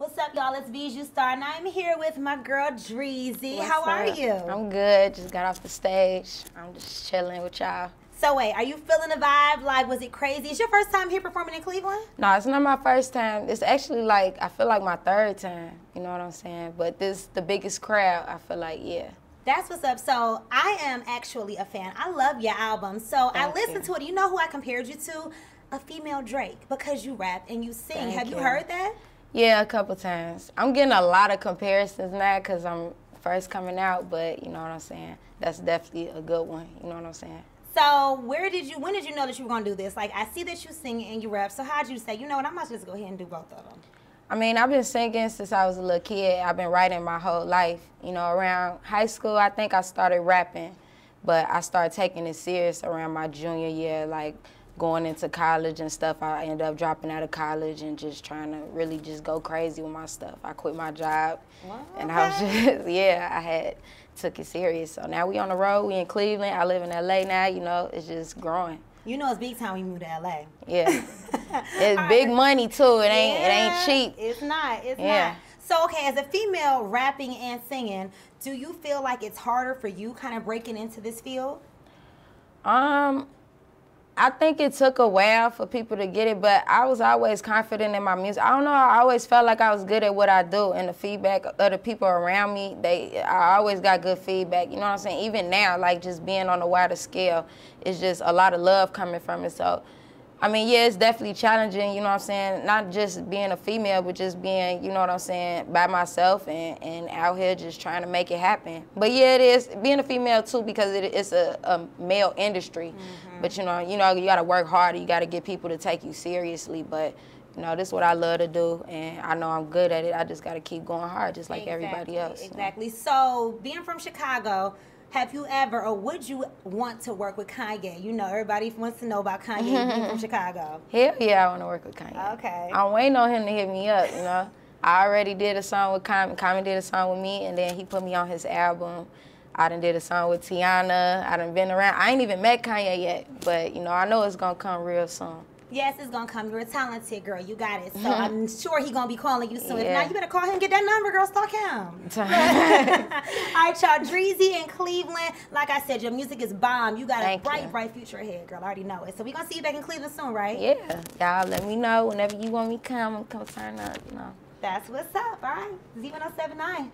What's up, y'all? It's Bijou Star, and I'm here with my girl Dreezy. What's How up? are you? I'm good. Just got off the stage. I'm just chilling with y'all. So wait, are you feeling the vibe? Like, was it crazy? It's your first time here performing in Cleveland? No, it's not my first time. It's actually like I feel like my third time. You know what I'm saying? But this the biggest crowd. I feel like yeah. That's what's up. So I am actually a fan. I love your album. So Thank I listened you. to it. You know who I compared you to? A female Drake because you rap and you sing. Thank Have you. you heard that? Yeah, a couple times. I'm getting a lot of comparisons now because I'm first coming out, but you know what I'm saying? That's definitely a good one. You know what I'm saying? So where did you? When did you know that you were gonna do this? Like I see that you sing and you rap. So how would you say? You know what? I might just go ahead and do both of them. I mean, I've been singing since I was a little kid. I've been writing my whole life. You know, around high school, I think I started rapping, but I started taking it serious around my junior year. Like going into college and stuff, I ended up dropping out of college and just trying to really just go crazy with my stuff. I quit my job, wow, and I was just yeah, I had took it serious. So now we on the road. We in Cleveland. I live in L.A. now. You know, it's just growing. You know, it's big time We moved move to L.A. Yeah, it's big money too. It ain't yeah, it ain't cheap. It's not. It's yeah. not. So okay, as a female rapping and singing, do you feel like it's harder for you kind of breaking into this field? Um, I think it took a while for people to get it, but I was always confident in my music. I don't know. I always felt like I was good at what I do, and the feedback of the people around me, they, I always got good feedback. You know what I'm saying? Even now, like just being on a wider scale, it's just a lot of love coming from it. So I mean, yeah, it's definitely challenging, you know what I'm saying? Not just being a female, but just being, you know what I'm saying, by myself and, and out here just trying to make it happen. But yeah, it is being a female too because it, it's a, a male industry. Mm -hmm. But you know, you know, you gotta work harder, you gotta get people to take you seriously. But you know, this is what I love to do, and I know I'm good at it. I just got to keep going hard, just like exactly, everybody else. Exactly. So. so, being from Chicago, have you ever, or would you want to work with Kanye? You know, everybody wants to know about Kanye. being from Chicago. Hell yeah, I want to work with Kanye. Okay. I'm waiting on him to hit me up. You know, I already did a song with Common. Common did a song with me, and then he put me on his album. I done did a song with Tiana. I done been around. I ain't even met Kanye yet, but you know, I know it's gonna come real soon. Yes, it's gonna come. You're a talented girl. You got it. So mm-hmm. I'm sure he gonna be calling you soon. Yeah. If not, you better call him. Get that number, girl. Stalk him. All right, y'all. Dreezy in Cleveland. Like I said, your music is bomb. You got Thank a bright, you. bright future ahead, girl. I already know it. So we gonna see you back in Cleveland soon, right? Yeah. Y'all, let me know whenever you want me come. Come turn up. You know. That's what's up. All right. Z1079.